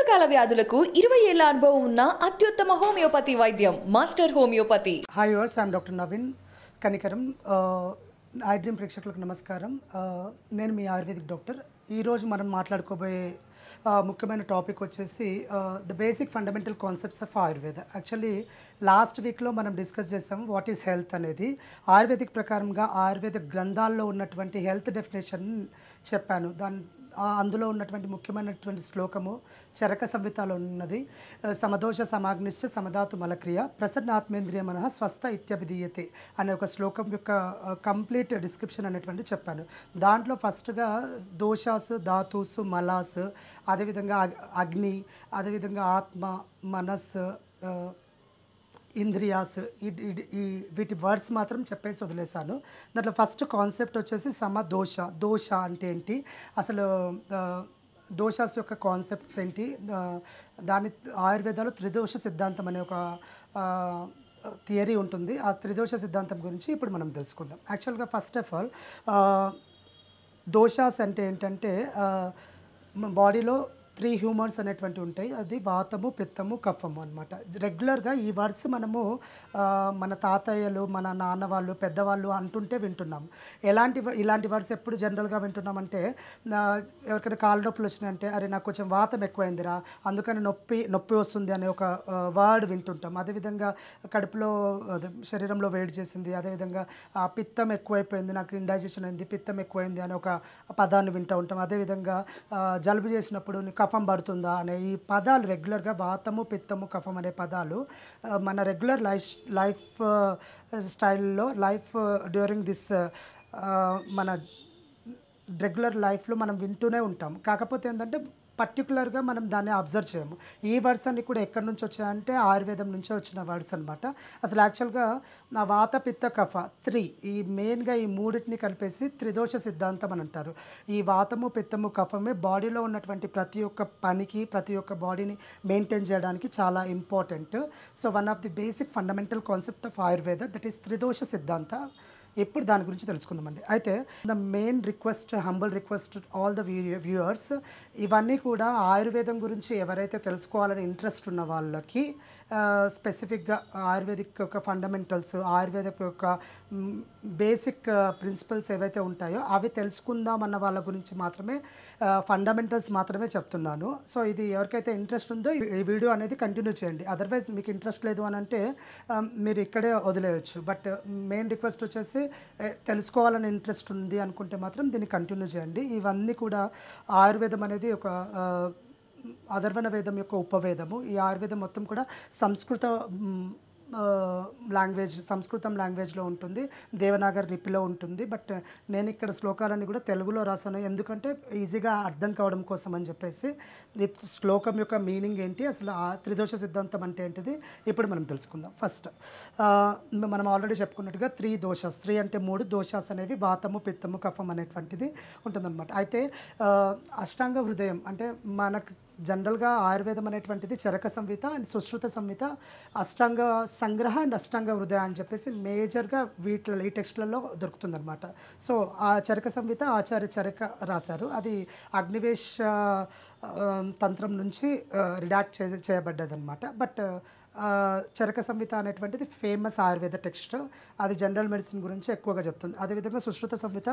దీర్ఘకాల వ్యాధులకు ఇరవై ఏళ్ల అనుభవం ఉన్న అత్యుత్తమ హోమియోపతి వైద్యం మాస్టర్ హోమియోపతి హాయ్ వర్స్ I'm doctor Naveen Kanikaram iDream ప్రేక్షకులకు నమస్కారం uh, నేను మీ ఆయుర్వేదిక్ డాక్టర్ ఈరోజు మనం మాట్లాడుకోబోయే uh, ముఖ్యమైన టాపిక్ వచ్చేసి the basic fundamental concepts of Ayurveda actually last వీక్లో మనం డిస్కస్ చేసాం వాట్ ఈస్ హెల్త్ అనేది ఆయుర్వేదిక్ ప్రకారంగా ఆయుర్వేద గ్రంథాల్లో ఉన్నటువంటి హెల్త్ డెఫినేషన్ చెప్పాను దాని అందులో ఉన్నటువంటి ముఖ్యమైనటువంటి శ్లోకము చరక సంహితలో ఉన్నది సమదోష సమాగ్నిశ్చ సమధాతు మలక్రియ ఆత్మేంద్రియ మన స్వస్థ ఇత్యభిధీయతే అనే ఒక శ్లోకం యొక్క కంప్లీట్ డిస్క్రిప్షన్ అనేటువంటి చెప్పాను దాంట్లో ఫస్ట్గా దోషాస్ ధాతుస్ మలాస్ అదేవిధంగా అగ్ని అదేవిధంగా ఆత్మ మనస్సు ఇంద్రియాస్ ఈ వీటి వర్డ్స్ మాత్రం చెప్పేసి వదిలేశాను దాంట్లో ఫస్ట్ కాన్సెప్ట్ వచ్చేసి సమ దోష దోష అంటే ఏంటి అసలు దోషాస్ యొక్క కాన్సెప్ట్స్ ఏంటి దాని ఆయుర్వేదాలు త్రిదోష సిద్ధాంతం అనే ఒక థియరీ ఉంటుంది ఆ త్రిదోష సిద్ధాంతం గురించి ఇప్పుడు మనం తెలుసుకుందాం యాక్చువల్గా ఫస్ట్ ఆఫ్ ఆల్ దోషాస్ అంటే ఏంటంటే బాడీలో త్రీ హ్యూమర్స్ అనేటువంటి ఉంటాయి అది వాతము పిత్తము కఫము అనమాట రెగ్యులర్గా ఈ వర్డ్స్ మనము మన తాతయ్యలు మన నాన్న వాళ్ళు పెద్దవాళ్ళు అంటుంటే వింటున్నాం ఎలాంటి ఇలాంటి వర్డ్స్ ఎప్పుడు జనరల్గా వింటున్నామంటే ఎవరికైనా కాళ్ళ నొప్పులు వచ్చినాయంటే అరే నాకు కొంచెం వాతం ఎక్కువైందిరా అందుకని నొప్పి నొప్పి వస్తుంది అనే ఒక వర్డ్ వింటుంటాం అదేవిధంగా కడుపులో శరీరంలో వేడి చేసింది అదేవిధంగా పిత్తం ఎక్కువైపోయింది నాకు ఇండైజెషన్ అయింది పిత్తం ఎక్కువైంది అనే ఒక పదాన్ని వింటూ ఉంటాం అదేవిధంగా జలుబు చేసినప్పుడు కఫ్ కఫం పడుతుందా అనే ఈ పదాలు రెగ్యులర్గా వాతము పిత్తము కఫం అనే పదాలు మన రెగ్యులర్ లైఫ్ లైఫ్ స్టైల్లో లైఫ్ డ్యూరింగ్ దిస్ మన రెగ్యులర్ లైఫ్లో మనం వింటూనే ఉంటాం కాకపోతే ఏంటంటే పర్టికులర్గా మనం దాన్ని అబ్జర్వ్ చేయము ఈ వర్డ్స్ అన్ని కూడా ఎక్కడి నుంచి వచ్చాయంటే ఆయుర్వేదం నుంచే వచ్చిన వర్డ్స్ అనమాట అసలు యాక్చువల్గా నా వాత పిత్త కఫ త్రీ ఈ మెయిన్గా ఈ మూడింటిని కలిపేసి త్రిదోష సిద్ధాంతం అని అంటారు ఈ వాతము పిత్తము కఫమే బాడీలో ఉన్నటువంటి ప్రతి ఒక్క పనికి ప్రతి ఒక్క బాడీని మెయింటైన్ చేయడానికి చాలా important so one of the basic fundamental concept of Ayurveda that is tridosha సిద్ధాంత ఇప్పుడు దాని గురించి తెలుసుకుందామండి అయితే the main request humble request all the viewers ఇవన్నీ కూడా ఆయుర్వేదం గురించి ఎవరైతే తెలుసుకోవాలని ఇంట్రెస్ట్ ఉన్న వాళ్ళకి స్పెసిఫిక్గా ఆయుర్వేదిక్ యొక్క ఫండమెంటల్స్ ఆయుర్వేదిక్ యొక్క బేసిక్ ప్రిన్సిపల్స్ ఏవైతే ఉంటాయో అవి తెలుసుకుందాం అన్న వాళ్ళ గురించి మాత్రమే ఫండమెంటల్స్ మాత్రమే చెప్తున్నాను సో ఇది ఎవరికైతే ఇంట్రెస్ట్ ఉందో ఈ వీడియో అనేది కంటిన్యూ చేయండి అదర్వైజ్ మీకు ఇంట్రెస్ట్ లేదు అని అంటే మీరు ఇక్కడే వదిలేయచ్చు బట్ మెయిన్ రిక్వెస్ట్ వచ్చేసి తెలుసుకోవాలని ఇంట్రెస్ట్ ఉంది అనుకుంటే మాత్రం దీన్ని కంటిన్యూ చేయండి ఇవన్నీ కూడా ఆయుర్వేదం అనేది ఒక అధర్వణ వేదం యొక్క ఉపవేదము ఈ ఆయుర్వేదం మొత్తం కూడా సంస్కృత లాంగ్వేజ్ సంస్కృతం లాంగ్వేజ్లో ఉంటుంది దేవనాగర్ లిపిలో ఉంటుంది బట్ నేను ఇక్కడ శ్లోకాలన్నీ కూడా తెలుగులో రాసాను ఎందుకంటే ఈజీగా అర్థం కావడం కోసం అని చెప్పేసి శ్లోకం యొక్క మీనింగ్ ఏంటి అసలు ఆ త్రిదోష సిద్ధాంతం అంటే ఏంటిది ఇప్పుడు మనం తెలుసుకుందాం ఫస్ట్ మనం ఆల్రెడీ చెప్పుకున్నట్టుగా త్రీ దోష స్త్రీ అంటే మూడు దోషాస్ అనేవి వాతము పిత్తము కఫం అనేటువంటిది ఉంటుందన్నమాట అయితే అష్టాంగ హృదయం అంటే మనకు జనరల్గా ఆయుర్వేదం అనేటువంటిది చరక సంహిత అండ్ సుశ్రుత సంహిత అష్టాంగ సంగ్రహ అండ్ అష్టాంగ హృదయ అని చెప్పేసి మేజర్గా వీటిలో ఈ టెక్స్ట్లలో దొరుకుతుందనమాట సో ఆ చరక సంహిత ఆచార్య చరక రాశారు అది అగ్నివేశ తంత్రం నుంచి రిడాక్ట్ చే చేయబడ్డదనమాట బట్ చరక సంహిత అనేటువంటిది ఫేమస్ ఆయుర్వేద టెక్స్ట్ అది జనరల్ మెడిసిన్ గురించి ఎక్కువగా చెప్తుంది అదేవిధంగా Sushruta Samhita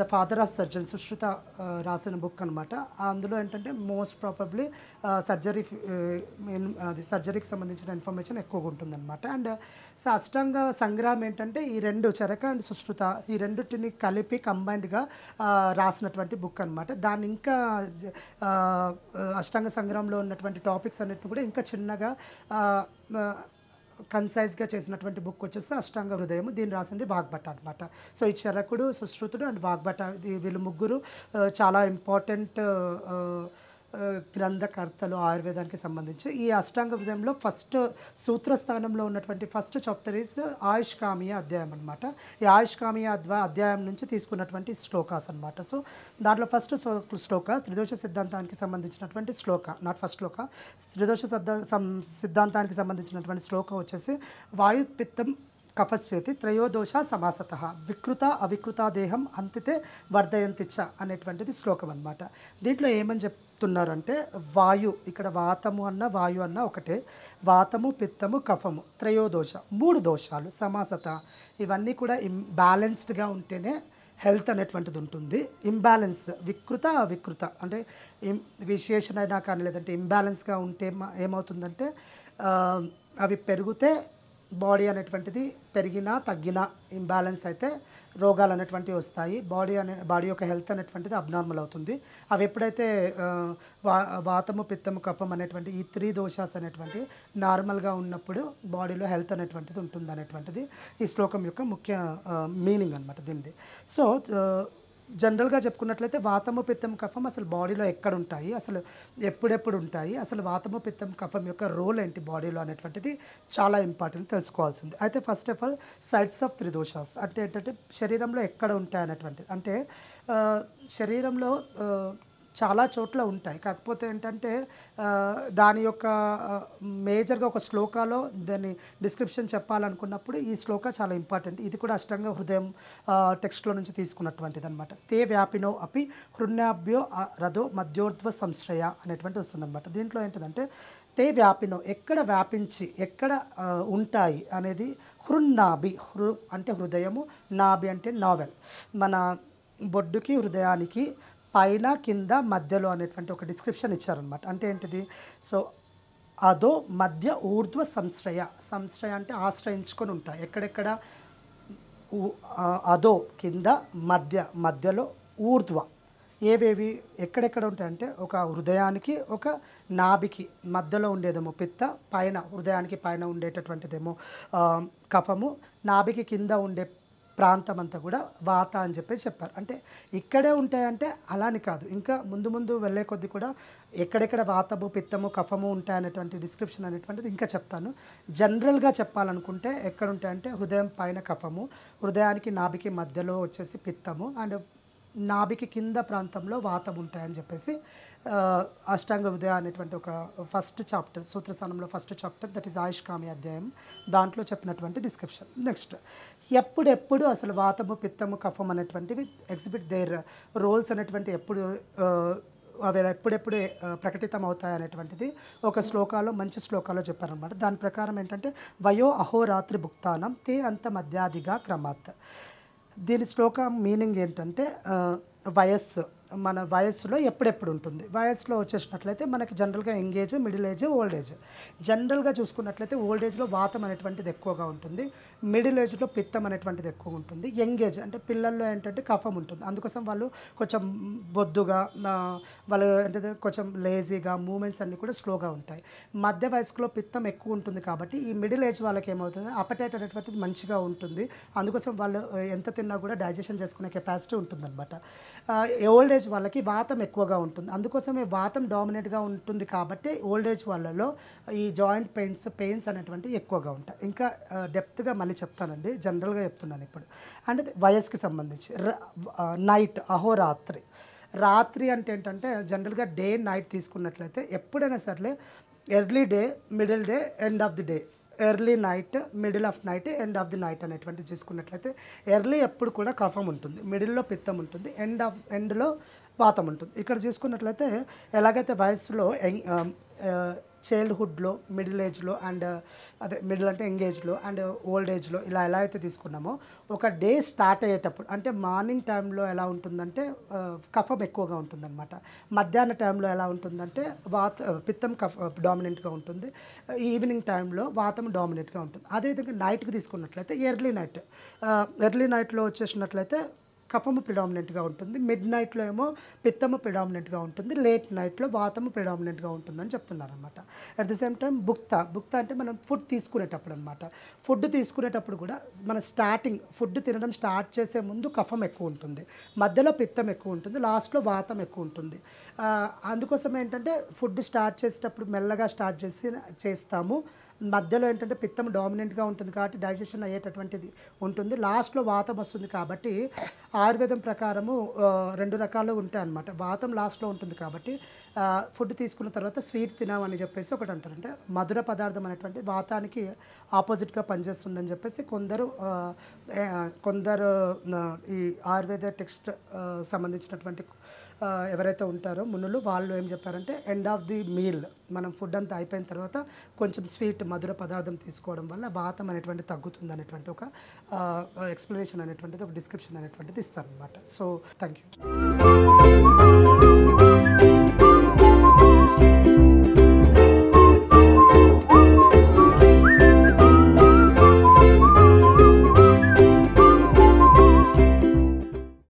the father of surgeon Sushruta రాసిన బుక్ అనమాట అందులో ఏంటంటే మోస్ట్ ప్రాబబ్లీ సర్జరీ అది సర్జరీకి సంబంధించిన ఇన్ఫర్మేషన్ ఎక్కువగా అనమాట అండ్ అష్టాంగ సంగ్రహం ఏంటంటే ఈ రెండు చరక అండ్ సుశ్రుత ఈ రెండుటిని కలిపి కంబైన్డ్గా రాసినటువంటి బుక్ అనమాట దాన్ని ఇంకా అష్టాంగ సంగ్రహంలో ఉన్నటువంటి టాపిక్స్ అన్నిటిని కూడా ఇంకా చిన్నగా కన్సైజ్గా చేసినటువంటి బుక్ వచ్చేసి అష్టాంగ హృదయము దీన్ని రాసింది వాగ్భట అనమాట సో ఈ చరకుడు సుశ్రుతుడు అండ్ వాగ్భట వీళ్ళు ముగ్గురు చాలా ఇంపార్టెంట్ గ్రంథకర్తలు ఆయుర్వేదానికి సంబంధించి ఈ అష్టాంగ విధంలో ఫస్ట్ సూత్రస్థానంలో ఉన్నటువంటి ఫస్ట్ చాప్టర్ ఈస్ ఆయుష్కామీయ అధ్యాయం అనమాట ఈ ఆయుష్కామీయ అధ్యాయం నుంచి తీసుకున్నటువంటి శ్లోకాస్ అనమాట సో దాంట్లో ఫస్ట్ శ్లోక త్రిదోష సిద్ధాంతానికి సంబంధించినటువంటి శ్లోక నాట్ ఫస్ట్ శ్లోక త్రిదోష సిద్ధాంతానికి సంబంధించినటువంటి శ్లోక వచ్చేసి వాయు పిత్తం కపశ్చేతి త్రయోదోష సమాసత వికృత అవికృత దేహం అంతితే వర్ధయంతిచ్చ అనేటువంటిది శ్లోకం అనమాట దీంట్లో ఏమని చెప్ చెప్తున్నారంటే వాయు ఇక్కడ వాతము అన్న వాయు అన్న ఒకటే వాతము పిత్తము కఫము త్రయోదోష మూడు దోషాలు సమాసత ఇవన్నీ కూడా ఇం బ్యాలెన్స్డ్గా ఉంటేనే హెల్త్ అనేటువంటిది ఉంటుంది ఇంబ్యాలెన్స్ వికృత వికృత అంటే విశేషణైనా కానీ లేదంటే ఇంబ్యాలెన్స్గా ఉంటే ఏమవుతుందంటే అవి పెరిగితే బాడీ అనేటువంటిది పెరిగినా తగ్గినా ఇంబ్యాలెన్స్ అయితే రోగాలు అనేటువంటివి వస్తాయి బాడీ అనే బాడీ యొక్క హెల్త్ అనేటువంటిది అబ్నార్మల్ అవుతుంది అవి ఎప్పుడైతే వా వాతము పిత్తము కఫం అనేటువంటి ఈ త్రీ దోషాస్ అనేటువంటి నార్మల్గా ఉన్నప్పుడు బాడీలో హెల్త్ అనేటువంటిది ఉంటుంది అనేటువంటిది ఈ శ్లోకం యొక్క ముఖ్య మీనింగ్ అనమాట దీనిది సో జనరల్గా చెప్పుకున్నట్లయితే వాతము పిత్తం కఫం అసలు బాడీలో ఎక్కడ ఉంటాయి అసలు ఎప్పుడెప్పుడు ఉంటాయి అసలు వాతము పిత్తం కఫం యొక్క రోల్ ఏంటి బాడీలో అనేటువంటిది చాలా ఇంపార్టెంట్ తెలుసుకోవాల్సింది అయితే first of all sides of tridoshas అంటే ఏంటంటే శరీరంలో ఎక్కడ ఉంటాయి అనేటువంటిది అంటే శరీరంలో చాలా చోట్ల ఉంటాయి కాకపోతే ఏంటంటే దాని యొక్క మేజర్గా ఒక శ్లోకాలో దాన్ని డిస్క్రిప్షన్ చెప్పాలనుకున్నప్పుడు ఈ శ్లోక చాలా ఇంపార్టెంట్ ఇది కూడా అష్టంగా హృదయం టెక్స్ట్లో నుంచి తీసుకున్నటువంటిది అనమాట తే వ్యాపినో అపి హృణ్యాభ్యో రథో మధ్యోర్ధ్వ సంశ్రయ అనేటువంటి వస్తుందన్నమాట దీంట్లో ఏంటంటే తే వ్యాపినో ఎక్కడ వ్యాపించి ఎక్కడ ఉంటాయి అనేది హృన్నాభి హృ అంటే హృదయము నాభి అంటే నావెల్ మన బొడ్డుకి హృదయానికి పైన కింద మధ్యలో అనేటువంటి ఒక డిస్క్రిప్షన్ ఇచ్చారనమాట అంటే ఏంటిది సో అదో మధ్య ఊర్ధ్వ సంశ్రయ సంశ్రయ అంటే ఆశ్రయించుకొని ఉంటాయి ఎక్కడెక్కడ అదో కింద మధ్య మధ్యలో ఊర్ధ్వ ఏవేవి ఎక్కడెక్కడ ఉంటాయంటే ఒక హృదయానికి ఒక నాభికి మధ్యలో ఉండేదేమో పిత్త పైన హృదయానికి పైన ఉండేటటువంటిదేమో కఫము నాభికి కింద ఉండే ప్రాంతం అంతా కూడా వాత అని చెప్పేసి చెప్పారు అంటే ఇక్కడే ఉంటాయంటే అలాని కాదు ఇంకా ముందు ముందు వెళ్ళే కొద్ది కూడా ఎక్కడెక్కడ వాతము పిత్తము కఫము ఉంటాయనేటువంటి డిస్క్రిప్షన్ అనేటువంటిది ఇంకా చెప్తాను జనరల్గా చెప్పాలనుకుంటే ఎక్కడ ఉంటాయంటే హృదయం పైన కఫము హృదయానికి నాభికి మధ్యలో వచ్చేసి పిత్తము అండ్ నాభికి కింద ప్రాంతంలో వాతం ఉంటాయని చెప్పేసి అష్టాంగ ఉదయం అనేటువంటి ఒక ఫస్ట్ చాప్టర్ సూత్రస్థానంలో ఫస్ట్ చాప్టర్ దట్ ఈస్ ఆయుష్కామి అధ్యాయం దాంట్లో చెప్పినటువంటి డిస్క్రిప్షన్ నెక్స్ట్ ఎప్పుడెప్పుడు అసలు వాతము పిత్తము కఫం అనేటువంటివి ఎగ్జిబిట్ దేర్ రోల్స్ అనేటువంటి ఎప్పుడు అవి ఎప్పుడెప్పుడు ప్రకటితం అవుతాయి అనేటువంటిది ఒక శ్లోకాలో మంచి శ్లోకాలో చెప్పారనమాట దాని ప్రకారం ఏంటంటే వయో అహోరాత్రి భుక్తానం తే అంత మధ్యాదిగా క్రమాత్ దీని శ్లోకం మీనింగ్ ఏంటంటే వయస్సు మన వయస్సులో ఎప్పుడెప్పుడు ఉంటుంది వయస్సులో వచ్చేసినట్లయితే మనకి జనరల్గా ఎంగేజ్ మిడిల్ ఏజ్ ఓల్డ్ ఏజ్ జనరల్గా చూసుకున్నట్లయితే ఓల్డ్ ఏజ్లో వాతం అనేటువంటిది ఎక్కువగా ఉంటుంది మిడిల్ ఏజ్లో పిత్తం అనేటువంటిది ఎక్కువ ఉంటుంది ఎంగేజ్ అంటే పిల్లల్లో ఏంటంటే కఫం ఉంటుంది అందుకోసం వాళ్ళు కొంచెం బొద్దుగా వాళ్ళు ఏంటంటే కొంచెం లేజీగా మూమెంట్స్ అన్నీ కూడా స్లోగా ఉంటాయి మధ్య వయస్సులో పిత్తం ఎక్కువ ఉంటుంది కాబట్టి ఈ మిడిల్ ఏజ్ వాళ్ళకి ఏమవుతుంది అపటైట్ అనేటువంటిది మంచిగా ఉంటుంది అందుకోసం వాళ్ళు ఎంత తిన్నా కూడా డైజెషన్ చేసుకునే కెపాసిటీ ఉంటుందన్నమాట ఓల్డ్ ఏజ్ ఏజ్ వాళ్ళకి వాతం ఎక్కువగా ఉంటుంది అందుకోసమే వాతం డామినేట్గా ఉంటుంది కాబట్టి ఓల్డ్ ఏజ్ వాళ్ళలో ఈ జాయింట్ పెయిన్స్ పెయిన్స్ అనేటువంటివి ఎక్కువగా ఉంటాయి ఇంకా డెప్త్గా మళ్ళీ చెప్తానండి జనరల్గా చెప్తున్నాను ఇప్పుడు అండ్ వయస్కి సంబంధించి నైట్ అహోరాత్రి రాత్రి అంటే ఏంటంటే జనరల్గా డే నైట్ తీసుకున్నట్లయితే ఎప్పుడైనా సర్లే early day middle day end of the day early night middle of night end of the night అనేటువంటి చూసుకున్నట్లయితే ఎర్లీ ఎప్పుడు కూడా కఫం ఉంటుంది మిడిల్లో పిత్తం ఉంటుంది ఎండ్ ఆఫ్ ఎండ్లో వాతం ఉంటుంది ఇక్కడ చూసుకున్నట్లయితే ఎలాగైతే వయస్సులో చైల్డ్హుడ్లో మిడిల్ ఏజ్లో అండ్ అదే మిడిల్ అంటే ఎంగేజ్లో అండ్ ఓల్డ్ ఏజ్లో ఇలా ఎలా అయితే తీసుకున్నామో ఒక డే స్టార్ట్ అయ్యేటప్పుడు అంటే మార్నింగ్ టైంలో ఎలా ఉంటుందంటే కఫం ఎక్కువగా ఉంటుందన్నమాట మధ్యాహ్న టైంలో ఎలా ఉంటుందంటే వాత పిత్తం కఫ డామినెంట్గా ఉంటుంది ఈవినింగ్ టైంలో వాతం డామినెంట్గా ఉంటుంది అదేవిధంగా నైట్కి తీసుకున్నట్లయితే ఎర్లీ నైట్ ఎర్లీ నైట్లో వచ్చేసినట్లయితే కఫము ప్రిడామినెంట్గా ఉంటుంది మిడ్ నైట్లో ఏమో పిత్తము ప్రిడామినెంట్గా ఉంటుంది లేట్ నైట్లో వాతము ప్రిడామినెంట్గా ఉంటుందని చెప్తున్నారు అనమాట అట్ ద సేమ్ టైం బుక్త బుక్త అంటే మనం ఫుడ్ తీసుకునేటప్పుడు అనమాట ఫుడ్ తీసుకునేటప్పుడు కూడా మన స్టార్టింగ్ ఫుడ్ తినడం స్టార్ట్ చేసే ముందు కఫం ఎక్కువ ఉంటుంది మధ్యలో పిత్తం ఎక్కువ ఉంటుంది లాస్ట్లో వాతం ఎక్కువ ఉంటుంది అందుకోసం ఏంటంటే ఫుడ్ స్టార్ట్ చేసేటప్పుడు మెల్లగా స్టార్ట్ చేసి చేస్తాము మధ్యలో ఏంటంటే పిత్తం డామినెంట్గా ఉంటుంది కాబట్టి డైజెషన్ అయ్యేటటువంటిది ఉంటుంది లాస్ట్లో వాతం వస్తుంది కాబట్టి ఆయుర్వేదం ప్రకారము రెండు రకాలు ఉంటాయి అన్నమాట వాతం లాస్ట్లో ఉంటుంది కాబట్టి ఫుడ్ తీసుకున్న తర్వాత స్వీట్ తినామని చెప్పేసి ఒకటి అంటారు అంటే మధుర పదార్థం అనేటువంటి వాతానికి ఆపోజిట్గా పనిచేస్తుందని చెప్పేసి కొందరు కొందరు ఈ ఆయుర్వేద టెక్స్ట్ సంబంధించినటువంటి ఎవరైతే ఉంటారో మునులు వాళ్ళు ఏం చెప్పారంటే ఎండ్ ఆఫ్ ది మీల్ మనం ఫుడ్ అంతా అయిపోయిన తర్వాత కొంచెం స్వీట్ మధుర పదార్థం తీసుకోవడం వల్ల వాతం అనేటువంటి తగ్గుతుంది అనేటువంటి ఒక ఎక్స్ప్లెనేషన్ అనేటువంటిది ఒక డిస్క్రిప్షన్ అనేటువంటిది ఇస్తారనమాట సో థ్యాంక్ యూ